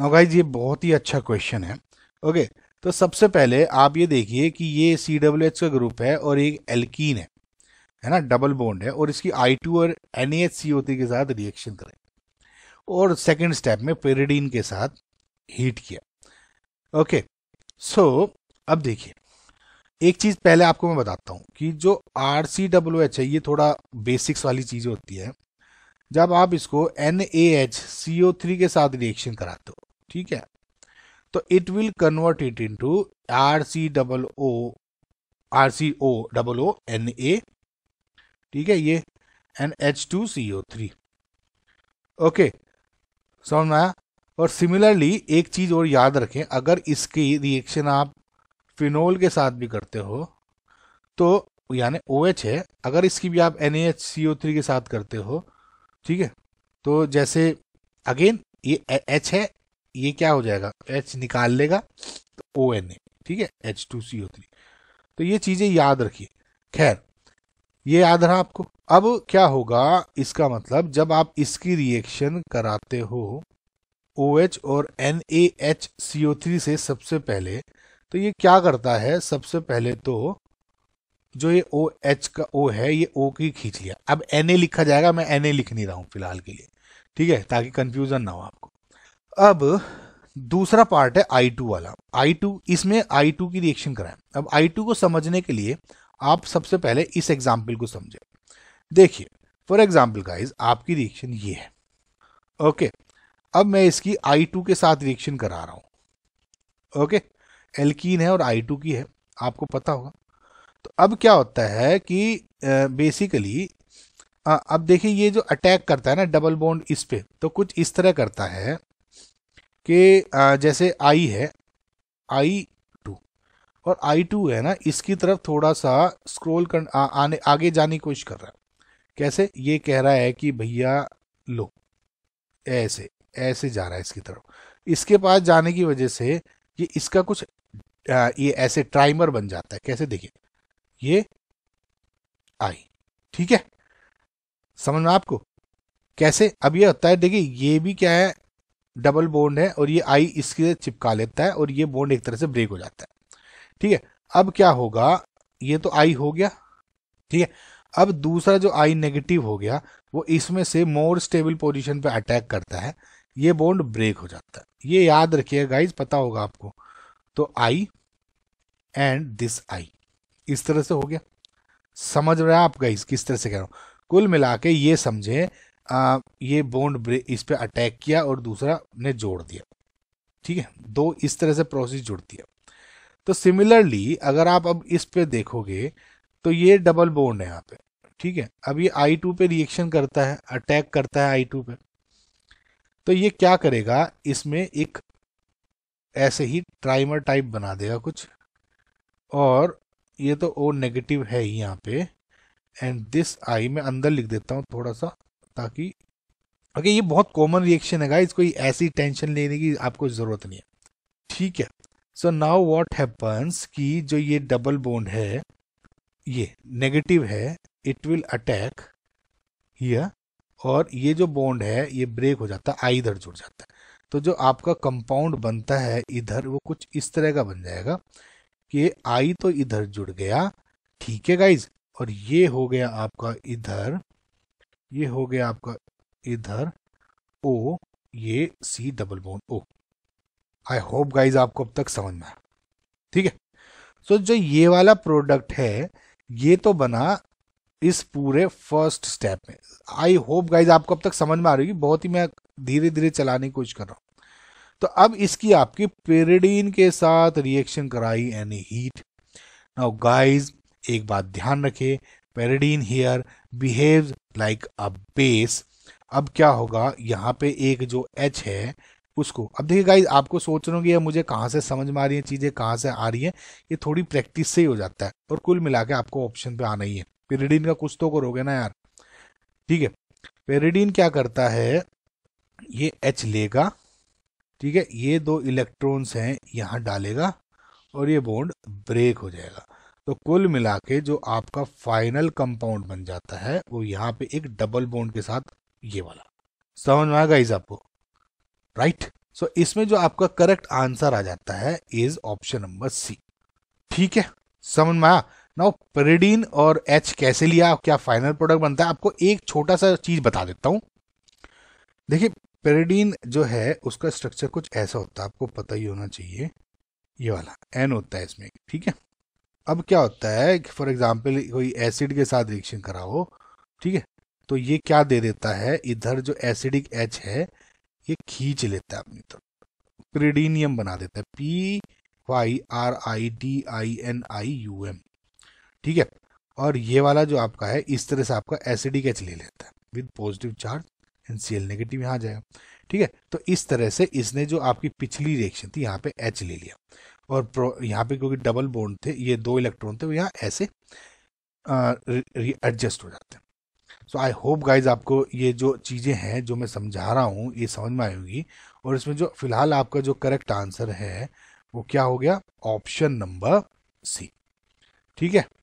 now guys ये बहुत ही अच्छा क्वेश्चन है ओके तो सबसे पहले आप ये देखिए कि ये सी डब्ल्यू एच का ग्रुप है और एक एल्कीन है है ना डबल बॉन्ड है और इसकी आई टू और N A H C O के साथ रिएक्शन करें और सेकेंड स्टेप में पेरिडीन के साथ हीट किया ओके सो so, अब देखिए एक चीज़ पहले आपको मैं बताता हूँ कि जो आर सी डब्ल्यू एच है ये थोड़ा बेसिक्स वाली चीज होती है जब आप इसको N A H C O three के साथ रिएक्शन कराते हो ठीक है तो it will convert it into R C double O R C O double O N A ठीक है ये N H two C O three okay समझ में और सिमिलरली एक चीज और याद रखें अगर इसकी रिएक्शन आप फिनोल के साथ भी करते हो तो यानी ओ OH है अगर इसकी भी आप N H C O three के साथ करते हो ठीक है तो जैसे अगेन ये एच है ये क्या हो जाएगा एच निकाल लेगा तो ओ एन ए ठीक है H two C O three तो ये चीजें याद रखिए खैर ये याद रहा आपको अब क्या होगा इसका मतलब जब आप इसकी रिएक्शन कराते हो ओ एच और N A H C O three से सबसे पहले तो ये क्या करता है सबसे पहले तो जो ये ओ एच का ओ है ये ओ की खींच लिया अब एन ए लिखा जाएगा मैं एन ए लिख नहीं रहा हूं फिलहाल के लिए ठीक है ताकि कंफ्यूजन ना हो आपको अब दूसरा पार्ट है आई टू वाला आई टू इसमें आई टू की रिएक्शन कराएं अब आई टू को समझने के लिए आप सबसे पहले इस एग्जाम्पल को समझें देखिए फॉर एग्जाम्पल गाइज आपकी रिएक्शन ये है ओके अब मैं इसकी आई टू के साथ रिएक्शन करा रहा हूँ ओके एल्कीन है और आई टू की है आपको पता होगा तो अब क्या होता है कि बेसिकली अब देखिए ये जो अटैक करता है ना डबल बॉन्ड इस पर तो कुछ इस तरह करता है कि जैसे आई है आई टू और आई टू है ना इसकी तरफ थोड़ा सा स्क्रोल कर आ, आने आगे जाने की कोशिश कर रहा है कैसे ये कह रहा है कि भैया लो ऐसे ऐसे जा रहा है इसकी तरफ इसके पास जाने की वजह से ये इसका कुछ आ, ये ऐसे ट्राइमर बन जाता है कैसे देखिए ये आई ठीक है समझ में आपको कैसे अब ये होता है देखिए ये भी क्या है डबल बोन्ड है और ये आई इसके चिपका लेता है और ये बोन्ड एक तरह से ब्रेक हो जाता है ठीक है अब क्या होगा ये तो आई हो गया ठीक है अब दूसरा जो आई नेगेटिव हो गया वो इसमें से मोर स्टेबल पोजिशन पर अटैक करता है ये बोन्ड ब्रेक हो जाता है ये याद रखिएगा गाइज पता होगा आपको तो आई एंड दिस आई इस तरह से हो गया समझ रहे हैं आप गाइज किस तरह से कह रहा हूं कुल मिला के ये समझे आ, ये बोन्ड ब्रे इस पर अटैक किया और दूसरा ने जोड़ दिया ठीक है दो इस तरह से प्रोसेस जुड़ती है तो सिमिलरली अगर आप अब इस पे देखोगे तो ये डबल बोन्ड है यहाँ पे ठीक है अब ये आई टू पे रिएक्शन करता है अटैक करता है आई टू पे तो ये क्या करेगा इसमें एक ऐसे ही ट्राइमर टाइप बना देगा कुछ और ये तो ओ नेगेटिव है ही यहाँ पे एंड दिस आई मैं अंदर लिख देता हूँ थोड़ा सा ताकि ओके ये बहुत कॉमन रिएक्शन है गाइस कोई ऐसी टेंशन लेने की आपको जरूरत नहीं है ठीक है सो नाउ व्हाट हैपन्स कि जो ये डबल बोन्ड है ये नेगेटिव है इट विल अटैक हियर और ये जो बोन्ड है ये ब्रेक हो जाता है आई इधर जुड़ जाता है तो जो आपका कंपाउंड बनता है इधर वो कुछ इस तरह का बन जाएगा कि आई तो इधर जुड़ गया ठीक है गाइज और ये हो गया आपका इधर ये हो गया आपका इधर ओ ये C double bond O I hope guys आपको अब तक समझ में ठीक है सो so, जो ये वाला प्रोडक्ट है ये तो बना इस पूरे फर्स्ट स्टेप में आई होप गाइज आपको अब तक समझ में आ रही बहुत ही मैं धीरे धीरे चलाने की कोशिश कर रहा हूँ तो अब इसकी आपकी पेरिडीन के साथ रिएक्शन कराई एनी हीट नाउ गाइज एक बात ध्यान रखे pyridine here behave like a base अब क्या होगा यहाँ पे एक जो एच है उसको अब देखिए गाइज आपको सोच रहे होंगे मुझे कहाँ से समझ में आ रही है चीज़ें कहाँ से आ रही हैं ये थोड़ी प्रैक्टिस से ही हो जाता है और कुल मिला के आपको ऑप्शन पे आना ही है पेरिडीन का कुछ तो करोगे ना यार ठीक है पेरिडीन क्या करता है ये एच लेगा ठीक है ये दो इलेक्ट्रॉन्स हैं यहाँ डालेगा और ये बॉन्ड ब्रेक हो जाएगा तो कुल मिला के जो आपका फाइनल कंपाउंड बन जाता है वो यहां पे एक डबल बोन्ड के साथ ये वाला समझ में आएगा इस आपको राइट सो इसमें जो आपका करेक्ट आंसर आ जाता है इज ऑप्शन नंबर सी ठीक है समझ में आया नाउ पेरिडीन और एच कैसे लिया क्या फाइनल प्रोडक्ट बनता है आपको एक छोटा सा चीज बता देता हूं देखिए पेरिडीन जो है उसका स्ट्रक्चर कुछ ऐसा होता है आपको पता ही होना चाहिए ये वाला एन होता है इसमें ठीक है अब क्या होता है फॉर एग्जाम्पल कोई एसिड के साथ रिएक्शन कराओ ठीक है तो ये क्या दे देता है इधर जो एसिडिक एच है ये खींच लेता है अपनी तरफ पेरिडीनियम बना देता है P Y R I D I N I U M ठीक है और ये वाला जो आपका है इस तरह से आपका एसिडिक एच ले लेता है with positive charge N C L negative यहाँ जाएगा ठीक है तो इस तरह से इसने जो आपकी पिछली रिएक्शन थी यहाँ पे एच ले लिया और यहाँ पे क्योंकि डबल बोन्ड थे ये दो इलेक्ट्रॉन थे वो यहाँ ऐसे एडजस्ट हो जाते हैं सो आई होप गाइज आपको ये जो चीज़ें हैं जो मैं समझा रहा हूँ ये समझ में आई होगी और इसमें जो फिलहाल आपका जो करेक्ट आंसर है वो क्या हो गया ऑप्शन नंबर सी ठीक है